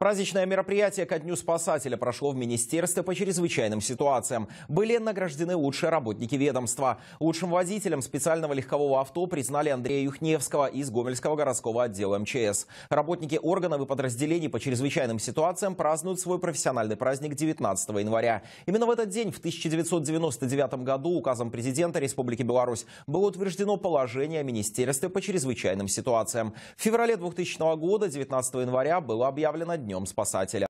Праздничное мероприятие ко Дню спасателя прошло в Министерстве по чрезвычайным ситуациям. Были награждены лучшие работники ведомства. Лучшим водителем специального легкового авто признали Андрея Юхневского из Гомельского городского отдела МЧС. Работники органов и подразделений по чрезвычайным ситуациям празднуют свой профессиональный праздник 19 января. Именно в этот день, в 1999 году, указом президента Республики Беларусь было утверждено положение Министерства по чрезвычайным ситуациям. В феврале 2000 года, 19 января, было объявлено днем спасателя.